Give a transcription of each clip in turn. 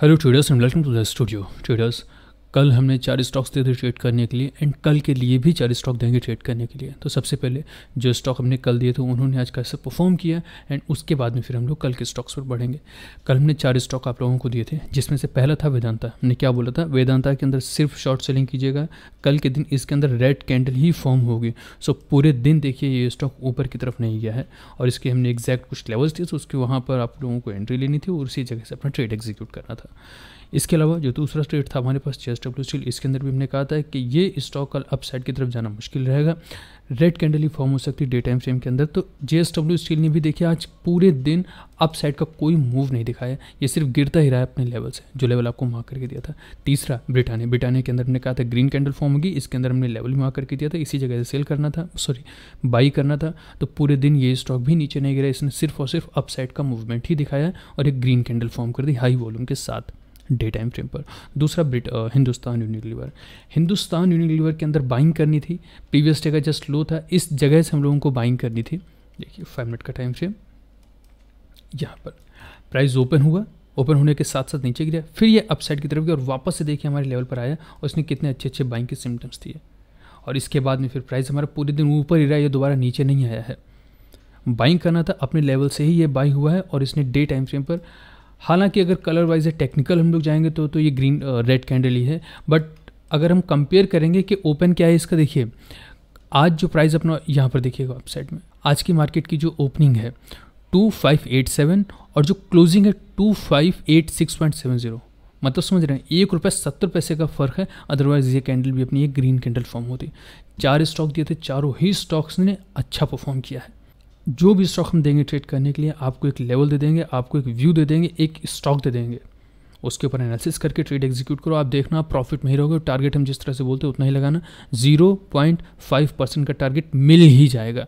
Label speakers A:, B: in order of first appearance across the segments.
A: Hello traders and welcome to the studio. Traders, कल हमने चार स्टॉक्स थे ट्रेड करने के लिए एंड कल के लिए भी चार स्टॉक देंगे ट्रेड करने के लिए तो सबसे पहले जो स्टॉक हमने कल दिए थे उन्होंने आज कैसे परफॉर्म किया एंड उसके बाद में फिर हम लोग कल के स्टॉक्स पर बढ़ेंगे कल हमने चार स्टॉक आप लोगों को दिए थे जिसमें से पहला था वेदांता हमने क्या बोला था वेदांता के अंदर सिर्फ शॉर्ट सेलिंग कीजिएगा कल के दिन इसके अंदर रेड कैंडल ही फॉर्म होगी सो पूरे दिन देखिए ये स्टॉक ऊपर की तरफ नहीं गया है और इसके हमने एग्जैक्ट कुछ लेवल्स दिए तो उसके वहाँ पर आप लोगों को एंट्री लेनी थी और उसी जगह से अपना ट्रेड एग्जीक्यूट करना था इसके अलावा जो दूसरा स्टेट था हमारे पास एस डब्ल्यू स्टील इसके अंदर भी हमने कहा था कि ये स्टॉक कल अपसाइड की तरफ जाना मुश्किल रहेगा रेड कैंडल ही फॉर्म हो सकती है डे टाइम फ्रेम के अंदर तो जे स्टील ने भी देखिए आज पूरे दिन अपसाइड का कोई मूव नहीं दिखाया ये सिर्फ गिरता ही रहा है अपने लेवल से जो लेवल आपको मार्क करके दिया था तीसरा ब्रिटानिया ब्रिटानिया के अंदर हमने कहा था ग्रीन कैंडल फॉर्म होगी इसके अंदर हमने लेवल भी मार्क करके दिया था इसी जगह से सेल करना था सॉरी बाई करना था तो पूरे दिन ये स्टॉक भी नीचे नहीं गिरा इसने सिर्फ और सिर्फ अपसाइड का मूवमेंट ही दिखाया और एक ग्रीन कैंडल फॉर्म कर दी हाई वॉल्यूम के साथ डे टाइम फ्रेम पर दूसरा ब्रिट हिंदुस्तान यूनिलीवर हिंदुस्तान यूनिलीवर के अंदर बाइंग करनी थी प्रीवियस डे का जस्ट लो था इस जगह से हम लोगों को बाइंग करनी थी देखिए फाइव मिनट का टाइम फ्रेम यहाँ पर प्राइस ओपन हुआ ओपन होने के साथ साथ नीचे गिरा फिर ये अपसाइड की तरफ गया और वापस से देखिए हमारे लेवल पर आया और इसने कितने अच्छे अच्छे बाइंग के सिम्टम्स दिए और इसके बाद में फिर प्राइस हमारा पूरे दिन ऊपर ही रहा ये दोबारा नीचे नहीं आया है बाइंग करना था अपने लेवल से ही ये बाई हुआ है और इसने डे टाइम फ्रेम पर हालांकि अगर कलर वाइज या टेक्निकल हम लोग जाएंगे तो तो ये ग्रीन रेड कैंडल ही है बट अगर हम कंपेयर करेंगे कि ओपन क्या है इसका देखिए आज जो प्राइस अपना यहाँ पर देखिएगा वेबसाइट में आज की मार्केट की जो ओपनिंग है 2587 और जो क्लोजिंग है 2586.70 मतलब समझ रहे हैं एक रुपये सत्तर पैसे का फ़र्क है अदरवाइज़ ये कैंडल भी अपनी एक ग्रीन कैंडल फॉर्म होती चार स्टॉक दिए थे चारों ही स्टॉक्स ने अच्छा परफॉर्म किया है जो भी स्टॉक हम देंगे ट्रेड करने के लिए आपको एक लेवल दे देंगे आपको एक व्यू दे देंगे एक स्टॉक दे देंगे उसके ऊपर एनालिसिस करके ट्रेड एग्जीक्यूट करो आप देखना प्रॉफिट में ही रहोगे टारगेट हम जिस तरह से बोलते हैं उतना ही लगाना जीरो पॉइंट फाइव परसेंट का टारगेट मिल ही जाएगा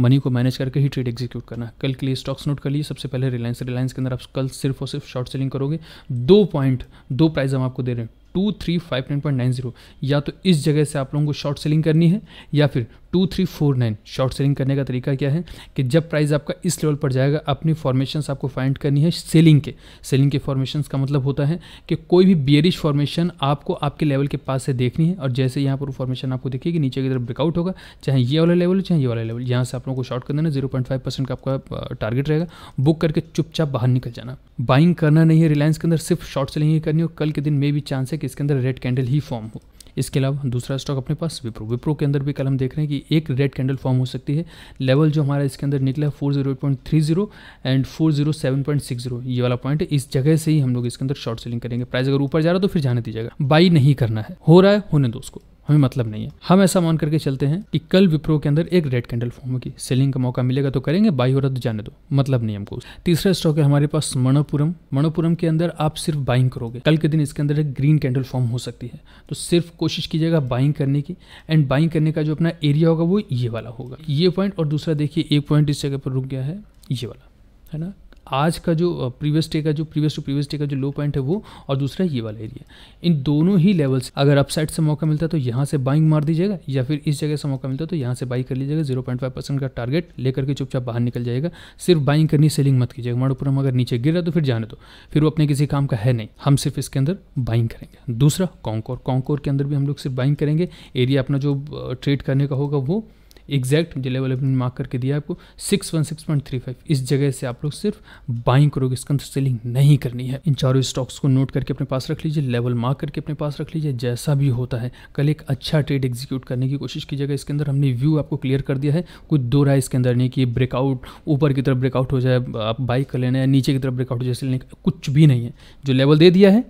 A: मनी को मैनेज करके ही ट्रेड एग्जीक्यूट करना कल के लिए स्टॉक्स नोट कर लिए सबसे पहले रिलायंस रिलायंस के अंदर आप कल सिर्फ और सिर्फ शॉर्ट सेलिंग करोगे दो पॉइंट दो प्राइस हम आपको दे रहे हैं two three five nine point nine zero या तो इस जगह से आप लोगों को शॉर्ट सेलिंग करनी है या फिर two three four nine short selling करने का तरीका क्या है कि जब प्राइस आपका इस लेवल पर जाएगा अपनी फॉर्मेशन आपको फाइंड करनी है सेलिंग के सेलिंग के फॉर्मेशन का मतलब होता है कि कोई भी बियरिश फॉर्मेशन आपको आपके लेवल के पास से देखनी है और जैसे यहाँ पर फॉर्मेशन आपको देखिए नीचे की तरफ ब्रेकआउट होगा चाहे ये वाला लेवल चाहे ये वाला लेवल यहाँ से आप लोगों को शॉर्ट कर देना जीरो पॉइंट फाइव परसेंट का आपका टारगेट रहेगा बुक करके चुपचाप बाहर निकल जाना बाइंग करना नहीं है रिलायंस के अंदर सिर्फ शॉर्ट सेलिंग ही करनी और कल के दिन में भी चांस है कि इसके अंदर रेड कैंडल ही फॉर्म हो इसके अलावा दूसरा स्टॉक अपने पास विप्रो विप्रो के अंदर भी कल हम देख रहे हैं कि एक रेड कैंडल फॉर्म हो सकती है लेवल जो हमारा इसके अंदर निकला है four zero point three zero and four zero seven point six zero ये वाला पॉइंट इस जगह से ही हम लोग इसके अंदर शॉर्ट सेलिंग करेंगे प्राइस अगर ऊपर जा रहा है तो फिर जाने दीजिएगा बाई नहीं करना है हो रहा है होने दो उसको हमें मतलब नहीं है हम ऐसा मान करके चलते हैं कि कल विप्रो के अंदर एक रेड कैंडल फॉर्म होगी सेलिंग का मौका मिलेगा तो करेंगे बाई और तो जाने दो मतलब नहीं हमको तीसरा स्टॉक है हमारे पास मणोपुरम मणोपुरम के अंदर आप सिर्फ बाइंग करोगे कल के दिन इसके अंदर एक ग्रीन कैंडल फॉर्म हो सकती है तो सिर्फ कोशिश कीजिएगा बाइंग करने की एंड बाइंग करने का जो अपना एरिया होगा वो ये वाला होगा ये पॉइंट और दूसरा देखिए एक पॉइंट इस जगह पर रुक गया है ये वाला है ना आज का जो प्रीवियस डे का जो प्रीवियस टू प्रीवियस डे का जो लो पॉइंट है वो और दूसरा ये वाला एरिया इन दोनों ही लेवल्स अगर अपसाइड से मौका मिलता है तो यहाँ से बाइंग मार दीजिएगा या फिर इस जगह से मौका मिलता है तो यहाँ से बाई कर लीजिएगा जीरो पॉइंट फाइव परसेंट का टारगेट लेकर के चुपचाप बाहर निकल जाएगा सिर्फ बाइंग करनी सेलिंग मत कीजिएगा माड़ोपुरम अगर नीचे गिर रहा तो फिर जाने दो फिर वो अपने किसी काम का है नहीं हम सिर्फ इसके अंदर बाइंग करेंगे दूसरा कॉन्कोर कॉन्कोर के अंदर भी हम लोग सिर्फ बाइंग करेंगे एरिया अपना जो ट्रेड करने का होगा वो एग्जैक्ट जो लेवल अपने मार्क करके दिया आपको six one six point three five इस जगह से आप लोग सिर्फ बाइंग करोगे इसके अंदर सेलिंग नहीं करनी है इन चारों स्टॉक्स को नोट करके अपने पास रख लीजिए लेवल मार्क करके अपने पास रख लीजिए जैसा भी होता है कल एक अच्छा ट्रेड एग्जीक्यूट करने की कोशिश कीजिएगा इसके अंदर हमने व्यू आपको क्लियर कर दिया है कुछ दो राय इसके अंदर नहीं कि ब्रेकआउट ऊपर की तरफ ब्रेकआउट हो जाए आप बाइक कर लेना है नीचे की तरफ ब्रेकआउट हो जाए कुछ भी नहीं है जो लेवल दे दिया है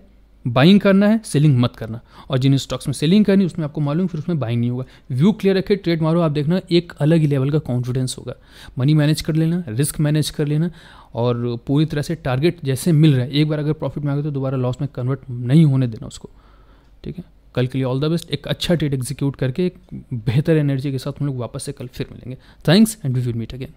A: बाइंग करना है सेलिंग मत करना और जिन स्टॉक्स में सेलिंग करनी उसमें आपको मालूम फिर उसमें बाइंग नहीं होगा व्यू क्लियर रखे ट्रेड मारो आप देखना एक अलग ही लेवल का कॉन्फिडेंस होगा मनी मैनेज कर लेना रिस्क मैनेज कर लेना और पूरी तरह से टारगेट जैसे मिल रहा है एक बार अगर प्रॉफिट में आ गए तो दोबारा लॉस में कन्वर्ट नहीं होने देना उसको ठीक है कल के लिए ऑल द बेस्ट एक अच्छा ट्रेड एग्जीक्यूट करके एक बेहतर एनर्जी के साथ हम लोग वापस से कल फिर मिलेंगे thanks and we will meet again